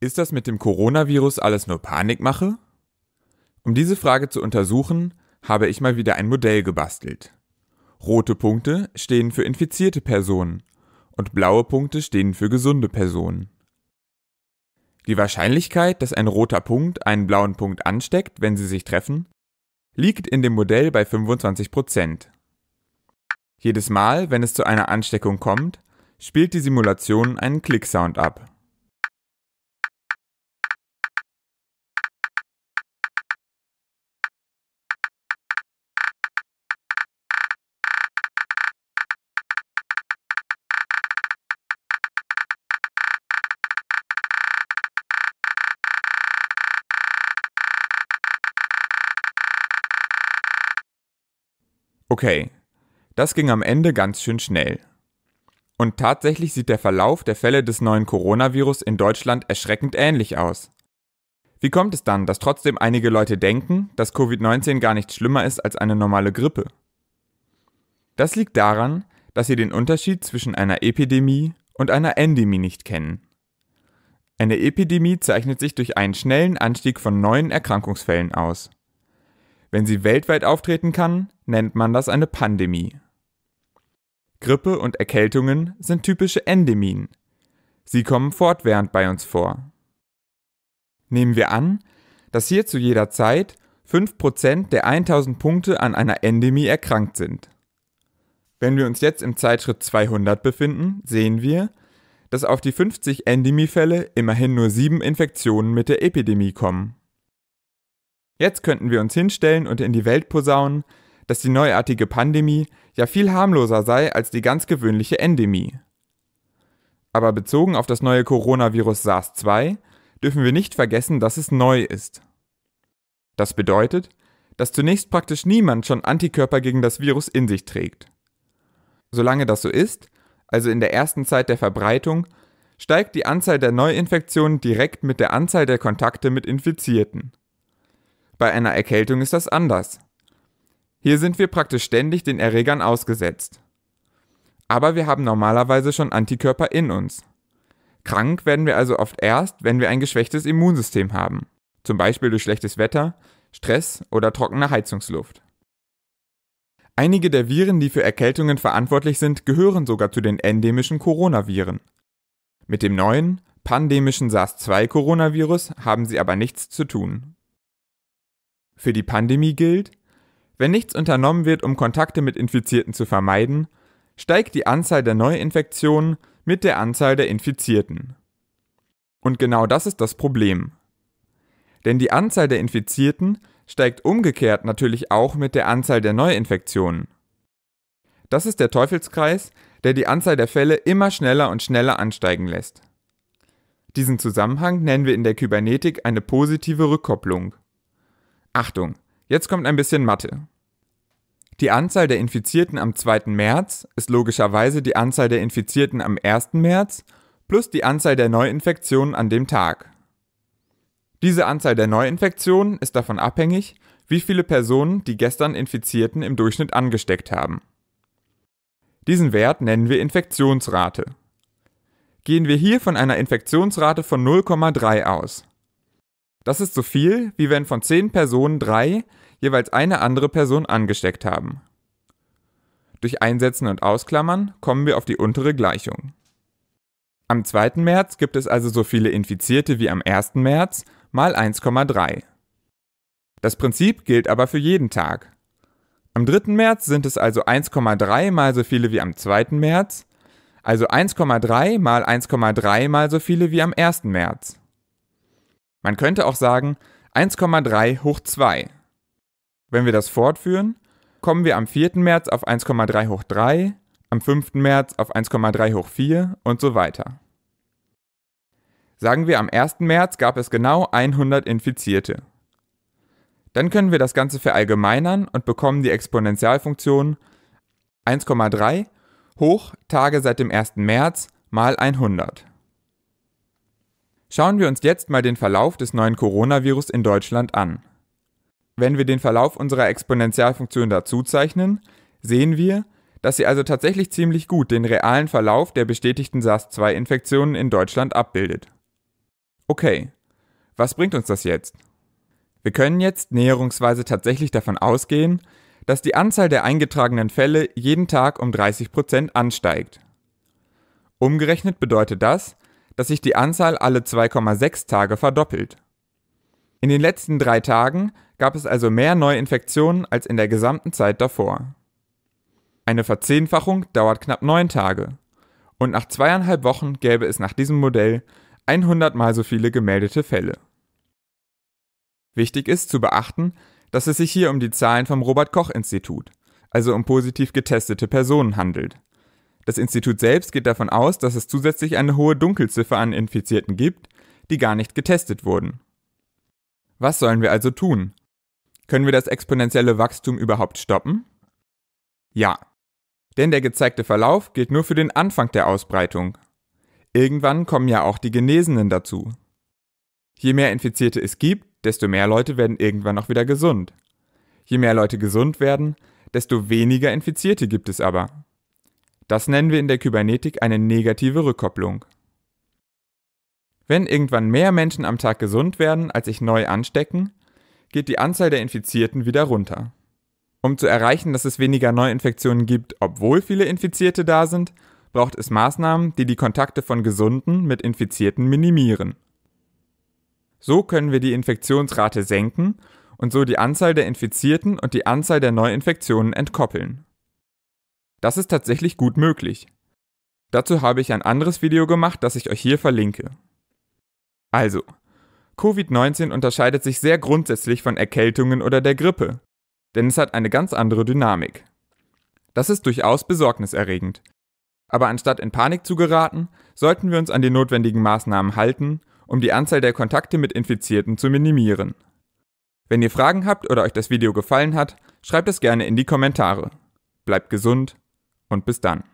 Ist das mit dem Coronavirus alles nur Panikmache? Um diese Frage zu untersuchen, habe ich mal wieder ein Modell gebastelt. Rote Punkte stehen für infizierte Personen und blaue Punkte stehen für gesunde Personen. Die Wahrscheinlichkeit, dass ein roter Punkt einen blauen Punkt ansteckt, wenn sie sich treffen, liegt in dem Modell bei 25%. Jedes Mal, wenn es zu einer Ansteckung kommt, spielt die Simulation einen Klicksound ab. Okay, das ging am Ende ganz schön schnell. Und tatsächlich sieht der Verlauf der Fälle des neuen Coronavirus in Deutschland erschreckend ähnlich aus. Wie kommt es dann, dass trotzdem einige Leute denken, dass Covid-19 gar nichts schlimmer ist als eine normale Grippe? Das liegt daran, dass sie den Unterschied zwischen einer Epidemie und einer Endemie nicht kennen. Eine Epidemie zeichnet sich durch einen schnellen Anstieg von neuen Erkrankungsfällen aus. Wenn sie weltweit auftreten kann, nennt man das eine Pandemie. Grippe und Erkältungen sind typische Endemien. Sie kommen fortwährend bei uns vor. Nehmen wir an, dass hier zu jeder Zeit 5% der 1000 Punkte an einer Endemie erkrankt sind. Wenn wir uns jetzt im Zeitschritt 200 befinden, sehen wir, dass auf die 50 Endemiefälle immerhin nur 7 Infektionen mit der Epidemie kommen. Jetzt könnten wir uns hinstellen und in die Welt posaunen, dass die neuartige Pandemie ja viel harmloser sei als die ganz gewöhnliche Endemie. Aber bezogen auf das neue Coronavirus SARS-2 dürfen wir nicht vergessen, dass es neu ist. Das bedeutet, dass zunächst praktisch niemand schon Antikörper gegen das Virus in sich trägt. Solange das so ist, also in der ersten Zeit der Verbreitung, steigt die Anzahl der Neuinfektionen direkt mit der Anzahl der Kontakte mit Infizierten. Bei einer Erkältung ist das anders. Hier sind wir praktisch ständig den Erregern ausgesetzt. Aber wir haben normalerweise schon Antikörper in uns. Krank werden wir also oft erst, wenn wir ein geschwächtes Immunsystem haben, zum Beispiel durch schlechtes Wetter, Stress oder trockene Heizungsluft. Einige der Viren, die für Erkältungen verantwortlich sind, gehören sogar zu den endemischen Coronaviren. Mit dem neuen, pandemischen SARS-2-Coronavirus haben sie aber nichts zu tun. Für die Pandemie gilt, wenn nichts unternommen wird, um Kontakte mit Infizierten zu vermeiden, steigt die Anzahl der Neuinfektionen mit der Anzahl der Infizierten. Und genau das ist das Problem. Denn die Anzahl der Infizierten steigt umgekehrt natürlich auch mit der Anzahl der Neuinfektionen. Das ist der Teufelskreis, der die Anzahl der Fälle immer schneller und schneller ansteigen lässt. Diesen Zusammenhang nennen wir in der Kybernetik eine positive Rückkopplung. Achtung, jetzt kommt ein bisschen Mathe. Die Anzahl der Infizierten am 2. März ist logischerweise die Anzahl der Infizierten am 1. März plus die Anzahl der Neuinfektionen an dem Tag. Diese Anzahl der Neuinfektionen ist davon abhängig, wie viele Personen die gestern Infizierten im Durchschnitt angesteckt haben. Diesen Wert nennen wir Infektionsrate. Gehen wir hier von einer Infektionsrate von 0,3 aus, das ist so viel, wie wenn von zehn Personen drei jeweils eine andere Person angesteckt haben. Durch Einsetzen und Ausklammern kommen wir auf die untere Gleichung. Am 2. März gibt es also so viele Infizierte wie am 1. März mal 1,3. Das Prinzip gilt aber für jeden Tag. Am 3. März sind es also 1,3 mal so viele wie am 2. März, also 1,3 mal 1,3 mal so viele wie am 1. März. Man könnte auch sagen 1,3 hoch 2. Wenn wir das fortführen, kommen wir am 4. März auf 1,3 hoch 3, am 5. März auf 1,3 hoch 4 und so weiter. Sagen wir, am 1. März gab es genau 100 Infizierte. Dann können wir das Ganze verallgemeinern und bekommen die Exponentialfunktion 1,3 hoch Tage seit dem 1. März mal 100. Schauen wir uns jetzt mal den Verlauf des neuen Coronavirus in Deutschland an. Wenn wir den Verlauf unserer Exponentialfunktion dazuzeichnen, sehen wir, dass sie also tatsächlich ziemlich gut den realen Verlauf der bestätigten SARS-2-Infektionen in Deutschland abbildet. Okay, was bringt uns das jetzt? Wir können jetzt näherungsweise tatsächlich davon ausgehen, dass die Anzahl der eingetragenen Fälle jeden Tag um 30% Prozent ansteigt. Umgerechnet bedeutet das, dass sich die Anzahl alle 2,6 Tage verdoppelt. In den letzten drei Tagen gab es also mehr Neuinfektionen als in der gesamten Zeit davor. Eine Verzehnfachung dauert knapp neun Tage. Und nach zweieinhalb Wochen gäbe es nach diesem Modell 100 mal so viele gemeldete Fälle. Wichtig ist zu beachten, dass es sich hier um die Zahlen vom Robert Koch Institut, also um positiv getestete Personen handelt, das Institut selbst geht davon aus, dass es zusätzlich eine hohe Dunkelziffer an Infizierten gibt, die gar nicht getestet wurden. Was sollen wir also tun? Können wir das exponentielle Wachstum überhaupt stoppen? Ja. Denn der gezeigte Verlauf gilt nur für den Anfang der Ausbreitung. Irgendwann kommen ja auch die Genesenen dazu. Je mehr Infizierte es gibt, desto mehr Leute werden irgendwann auch wieder gesund. Je mehr Leute gesund werden, desto weniger Infizierte gibt es aber. Das nennen wir in der Kybernetik eine negative Rückkopplung. Wenn irgendwann mehr Menschen am Tag gesund werden, als sich neu anstecken, geht die Anzahl der Infizierten wieder runter. Um zu erreichen, dass es weniger Neuinfektionen gibt, obwohl viele Infizierte da sind, braucht es Maßnahmen, die die Kontakte von Gesunden mit Infizierten minimieren. So können wir die Infektionsrate senken und so die Anzahl der Infizierten und die Anzahl der Neuinfektionen entkoppeln. Das ist tatsächlich gut möglich. Dazu habe ich ein anderes Video gemacht, das ich euch hier verlinke. Also, Covid-19 unterscheidet sich sehr grundsätzlich von Erkältungen oder der Grippe, denn es hat eine ganz andere Dynamik. Das ist durchaus besorgniserregend. Aber anstatt in Panik zu geraten, sollten wir uns an die notwendigen Maßnahmen halten, um die Anzahl der Kontakte mit Infizierten zu minimieren. Wenn ihr Fragen habt oder euch das Video gefallen hat, schreibt es gerne in die Kommentare. Bleibt gesund und bis dann.